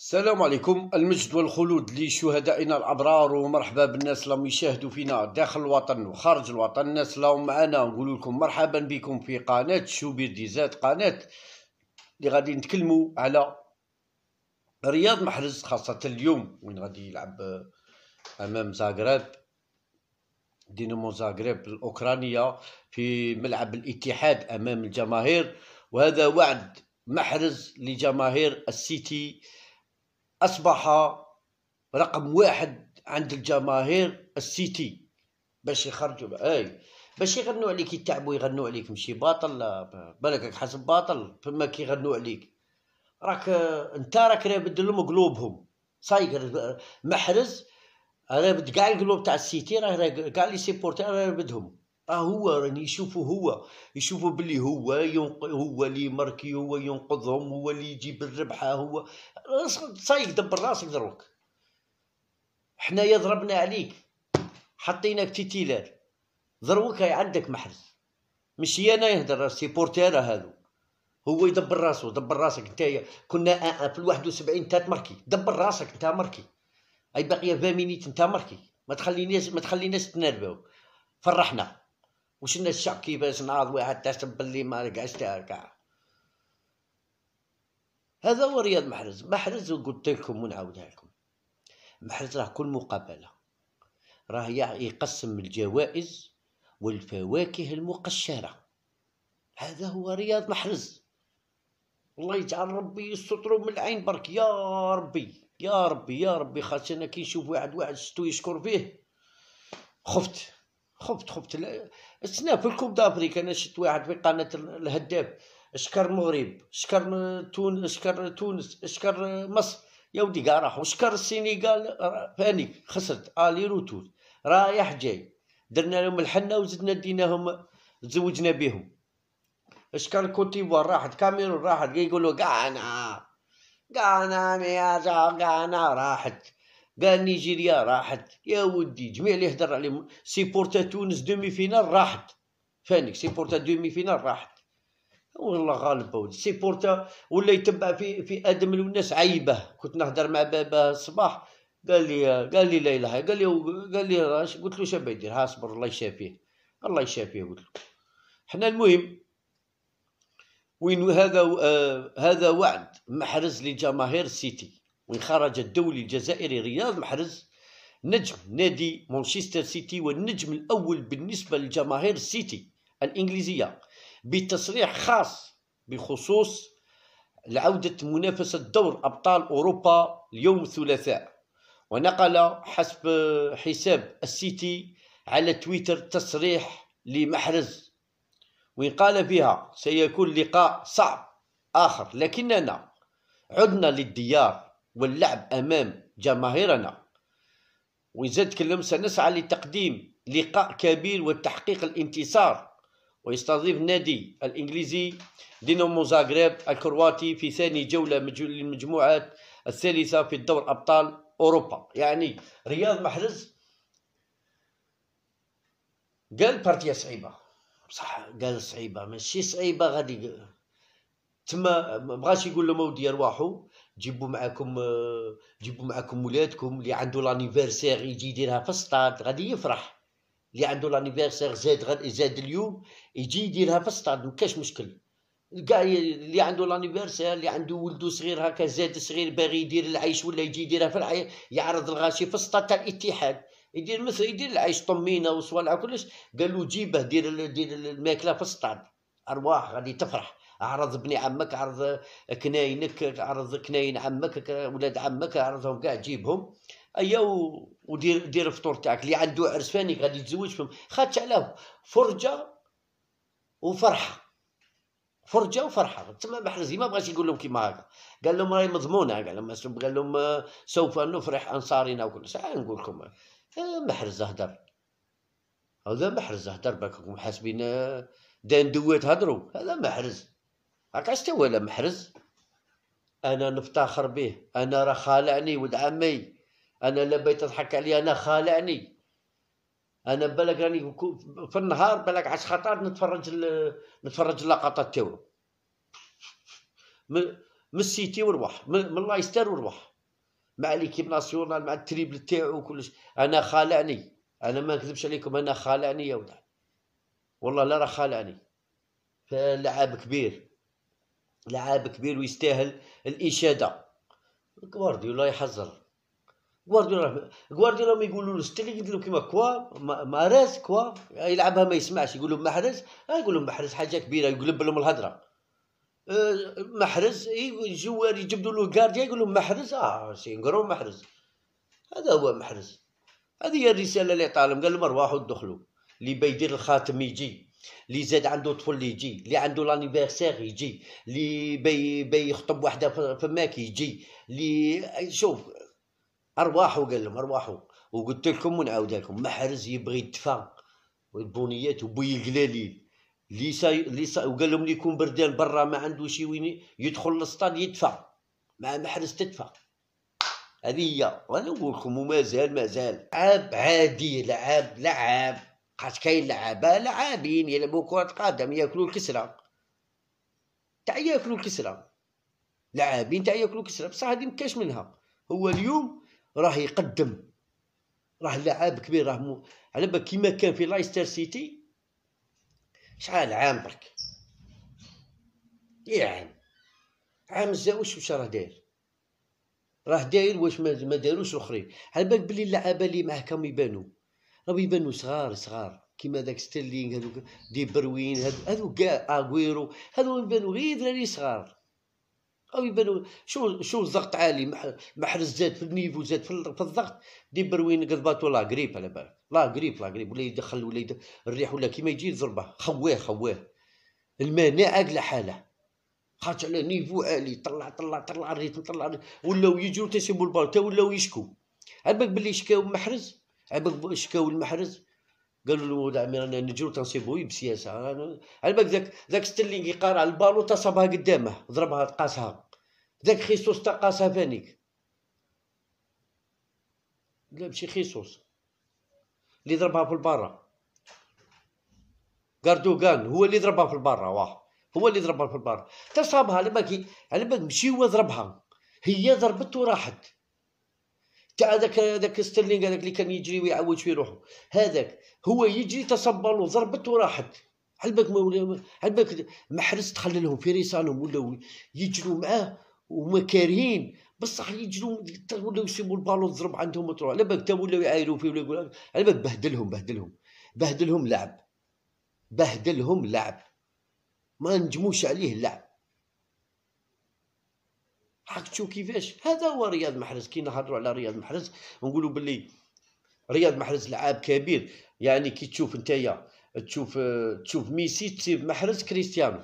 السلام عليكم المجد والخلود لشهدائنا الابرار ومرحبا بالناس اللي يشاهدوا فينا داخل الوطن وخارج الوطن الناس اللي معنا نقول لكم مرحبا بكم في قناه شوبير ديزات قناه اللي غادي نتكلموا على رياض محرز خاصه اليوم وين غادي يلعب آه، امام زاغرب دينامو زاغرب الاوكرانيه في ملعب الاتحاد امام الجماهير وهذا وعد محرز لجماهير السيتي أصبح رقم واحد عند الجماهير السيتي باش يخرجوا اي باش يغنوا عليك يتعبوا يغنوا عليك ماشي باطل بالك حسب باطل فما كيغنوا عليك راك انت راك رابد لهم قلوبهم صايق محرز رابد كاع القلوب تاع السيتي راه كاع لي سيبورتي راه رابدهم هو راني يشوفو هو يشوفو بلي هو ينق... هو اللي مركي هو ينقذهم هو اللي يجيب الربحه هو صايق دبر راسك دروك حنايا ضربنا عليك حطيناك تيلال دروك هاي عندك محرز مشي انا يهدر سي بورتيرا هادو هو يدبر راسو دبر راسك نتايا كنا في ال 71 انت تمركي دبر راسك انت مركي اي باقيه 20 نتا انت مركي ما تخلينيش ما تخليناش تنربو فرحنا وشنا الشعب كيفاش ناض واحد تحسب بلي ما رجعش تاع هذا هو رياض محرز محرز وقلت لكم ونعاودها لكم محرز راه كل مقابله راه يقسم الجوائز والفواكه المقشره هذا هو رياض محرز الله يجعل ربي يستر من العين برك يا ربي يا ربي يا ربي خاطر انا كي نشوف واحد واحد شتو يشكر فيه خفت خبت خبت استنا في الكوب دافريكا انا شفت واحد في قناه الهداف شكر المغرب شكر تونس شكر تونس شكر مصر يا ودي راح وشكر السنغال فاني خسرت الي روتور رايح جاي درنا لهم الحنه وزدنا ديناهم تزوجنا بهم شكر الكوتيفوار راحت كاميرون راحت يقولوا قانا قانا ميازا قانا راحت كاع نيجيريا راحت يا ودي جميع اللي يهضر عليهم سي بورتا تونس دومي فينال راحت فانك سي بورتا دومي فينال راحت والله غالب ولد سيبور ولا يتبع في في ادم الناس عيبه كنت نهضر مع بابا الصباح قال لي قال لي لا اله قال لي قال لي قلت له شنو يدير ها الله يشافيه الله يشافيه قلت له حنا المهم وين هذا آه هذا وعد محرز لجماهير السيتي وين خرج الدولي الجزائري رياض محرز نجم نادي مانشستر سيتي والنجم الأول بالنسبة لجماهير السيتي الإنجليزية بتصريح خاص بخصوص لعودة منافسة دور أبطال أوروبا اليوم الثلاثاء ونقل حسب حساب السيتي على تويتر تصريح لمحرز وإن قال فيها سيكون لقاء صعب آخر لكننا عدنا للديار واللعب امام جماهيرنا وزاد تكلم سنسعى لتقديم لقاء كبير وتحقيق الانتصار ويستضيف النادي الانجليزي دينامو زاغريب الكرواتي في ثاني جوله للمجموعات الثالثه في الدور ابطال اوروبا يعني رياض محرز قال بارتيا صعيبه بصح قال صعيبه ماشي صعيبه غادي تما مبغاش يقول لهم ودي ارواحو جيبوا معاكم جيبوا معاكم ولادكم اللي عنده لانيفرسير يجي يديرها في الستاد غادي يفرح اللي عنده لانيفرسير زاد غد... زاد اليوم يجي يديرها في الستاد ما كاش مشكل كاع اللي عنده لانيفرسير اللي عنده ولده صغير هكا زاد صغير باغي يدير العيش ولا يجي يديرها في العيش يعرض الغاشي في الستاد تاع الاتحاد يدير مثل يدير العيش طمينه وصوالح كلش قالوا جيبه دير دير الماكله في الستاد ارواح غادي تفرح اعرض بني عمك اعرض كناينك اعرض كناين عمك ولاد عمك اعرضهم كاع جيبهم ايا ودير دير الفطور تاعك اللي عنده عرس فاني غادي يتزوج فيهم خاطش علاه فرجه وفرحه فرجه وفرحه تما محرزي ما بغاش يقول لهم كيما هكا قال لهم راهي مضمونه قال لهم قال لهم آه، سوف نفرح انصارنا وكل ساعه نقول لكم آه، محرز هدر هذا محرز هدر باكم حاسبين آه، دان دويت هدروا هذا محرز هاك شتا ولا محرز انا نفتخر به انا راه خالعني ولد عمي انا لا بغيت تضحك عليا انا خالعني انا بالك راني في النهار بالك عش خطر نتفرج نتفرج اللقطات تاعو من السيتي وروح من لايستر وروح مع ليكيب ناسيونال مع التريبل تاعو كلش انا خالعني انا ما نكذبش عليكم انا خالعني يا ولد والله لا راه خالعني فلاعب كبير لعاب كبير ويستاهل الاشاده غوارديولا يحذر غوارديولا غوارديولا ما يقولوا له ستيلي يقول كيما كوا مارس كوا يلعبها ما يسمعش يقول لهم محرز آه، يقول لهم محرز حاجه كبيره يقلب لهم الهضره آه، محرز الجوار يجبدوا له غارديا يقول لهم محرز اه سينقرو محرز هذا هو محرز هذه هي الرساله اللي عطاهم قال لهم ارواحوا دخلوا اللي بيدير الخاتم يجي اللي زاد عنده طفل يجي اللي عنده لانيفيرسير يجي اللي بي بي يخطب وحده فماك يجي اللي شوف ارواحو قال لهم ارواحو وقلت لكم ونعاود لكم محرز يبغي يدفع البونيات وبوي قلالي لي سا لي سا وقال لهم اللي يكون بردان برا ما عنده شي وين يدخل للسطاد يدفع مع محرز تدفع هذه هي وانا نقول لكم ومازال مازال لعاب عادي لعاب لعاب قاش كاين لعابه لعابين يلعبوا كره قدم ياكلوا الكسره تاع ياكلوا الكسره لعابين تاع ياكلوا الكسره بصح هذه ما كاش منها هو اليوم راه يقدم راه لعاب كبير راه مو على بالك كيما كان في لايستر سيتي شحال عام برك اي عام عام الزاوش واش راه داير راه داير واش ما داروش الاخرين على بالك بلي اللعابه اللي معاه كانوا يبانوا راه طيب، يبانو صغار صغار كيما داك ستيرلينغ هذوك دي بروين هذو كاع اغويرو هذو يبانو غير دراري صغار او يبانو شو شو الضغط عالي محرز زاد في النيفو زاد في الضغط دي بروين قضباتو لا قريب على بالك لا قريب لا قريب ولا يدخل ولا يدخل الريح ولا كيما يجي ضربه خواه خواه المناعه لحاله خاطش على نيفو عالي طلع طلع طلع الريتم طلع ولاو يجرو تيسيبو البال تا ولاو يشكو عبالك بلي شكاو محرز عبد شكاو المحرز قالوا له عمي رانا نجرو تنصيبو بسياسه على بالك ذاك ذاك ستيرلينغ يقار على البالو تصبها قدامه ضربها تقاسها ذاك خيسوس تقاسها فانيك لا ماشي خيسوس اللي ضربها في البارة كاردوغان هو اللي ضربها في البارة واه هو اللي ضربها في البارة تصابها على بالك على بالك ماشي هو ضربها هي ضربت وراحت تاع هذاك هذاك ستيرلينغ هذاك اللي كان يجري ويعوج في روحه هذاك هو يجري تصبر له ضربت وراحت بالك ما بالك محرز تخللهم في ريسانهم ولاو يجروا معاه وما كارهين بصح يجروا ولاو يسيبوا البالون تضرب عندهم وتروح على بالك ولاو يعايروا فيه ولا يقول على بالك بهدلهم بهدلهم بهدلهم لعب بهدلهم لعب ما نجموش عليه اللعب حق تشوف كيفاش هذا هو رياض محرز كي نهضروا على رياض محرز ونقولوا باللي رياض محرز لعاب كبير يعني كي تشوف نتايا تشوف تشوف ميسي تسيب محرز كريستيانو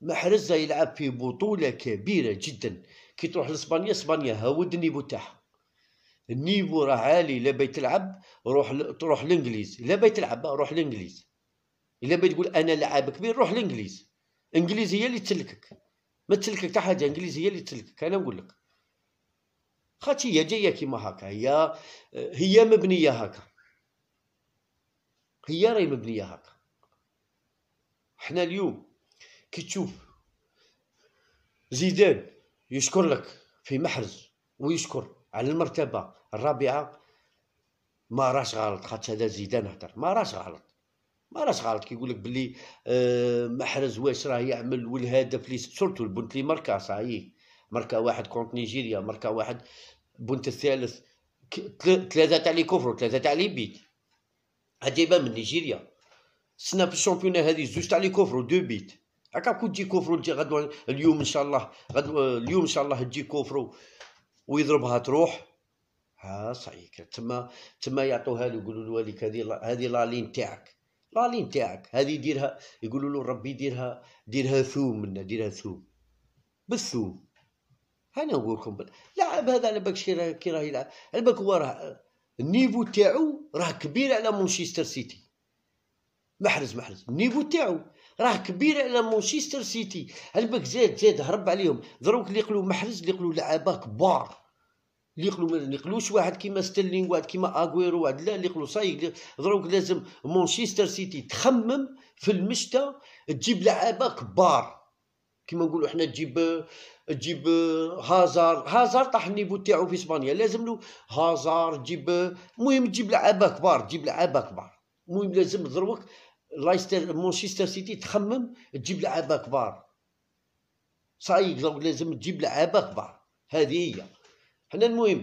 محرز يلعب في بطوله كبيره جدا كي تروح لاسبانيا اسبانيا هاود النيفو تاعها النيفو راه عالي لا باي تلعب روح تروح لانجليز لا باي تلعب روح لانجليز الا باي تقول انا لعاب كبير روح لانجليز انجليزيه اللي تسلكك ما تسلكك حتى حاجه انجليزيه اللي تسلكك انا نقول لك خاطي هي جايه كيما هكا هي هي مبنيه هكا هي راهي مبنيه هكا حنا اليوم كي تشوف زيدان يشكر لك في محرز ويشكر على المرتبه الرابعه ما راش غلط خاطر هذا زيدان هدر ما راش غلط ما راش غلط كيقول لك بلي آه، محرز واش راه يعمل والهدف لي سورتو البنت لي ماركا صحيح ماركا واحد كونت نيجيريا ماركا واحد بنت الثالث ثلاثه تاع لي كوفرو ثلاثه تاع لي بيت عجيبه من نيجيريا سنا في الشامبيونا هذه زوج تاع لي كوفرو دو بيت هكا كون تجي كوفرو تجي غدوة اليوم ان شاء الله غدوة اليوم ان شاء الله تجي كوفرو ويضربها تروح ها صحيح تما تما يعطوها له يقولوا له هذه هذه لا لين تاعك رالي نتاعك هذه ديرها يقولوا له ربي ديرها ديرها ثوم منا ديرها ثوم بالثوم انا نقول لكم لاعب هذا على بالك شي كي راه يلعب على بالك هو راه النيفو تاعو راه كبير على مانشستر سيتي محرز محرز النيفو تاعو راه كبير على مانشستر سيتي على بالك زاد زاد هرب عليهم دروك اللي يقولوا محرز اللي يقولوا لعابه كبار اللي يقلو ما يقلوش واحد كيما ستيرلينغ واحد كيما اغويرو واحد لا اللي يقلو صاي دروك لازم مانشستر سيتي تخمم في المشتى تجيب لعابه كبار كيما نقولوا حنا تجيب تجيب هازار هازار طاح النيفو تاعو في اسبانيا لازم له هازار تجيب المهم تجيب لعابه كبار تجيب لعابه كبار المهم لازم دروك لايستر مانشستر سيتي تخمم تجيب لعابه كبار صاي لازم تجيب لعابه كبار هذه هي حنا المهم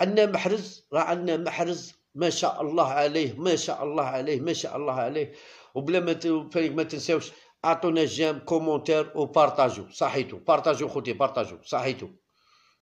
عندنا محرز راه عندنا محرز ما شاء الله عليه ما شاء الله عليه ما شاء الله عليه وبلا ما ما تنساوش اعطونا جيم كومونتير وبارطاجو صحيتو بارطاجو خوتي بارطاجو صحيتو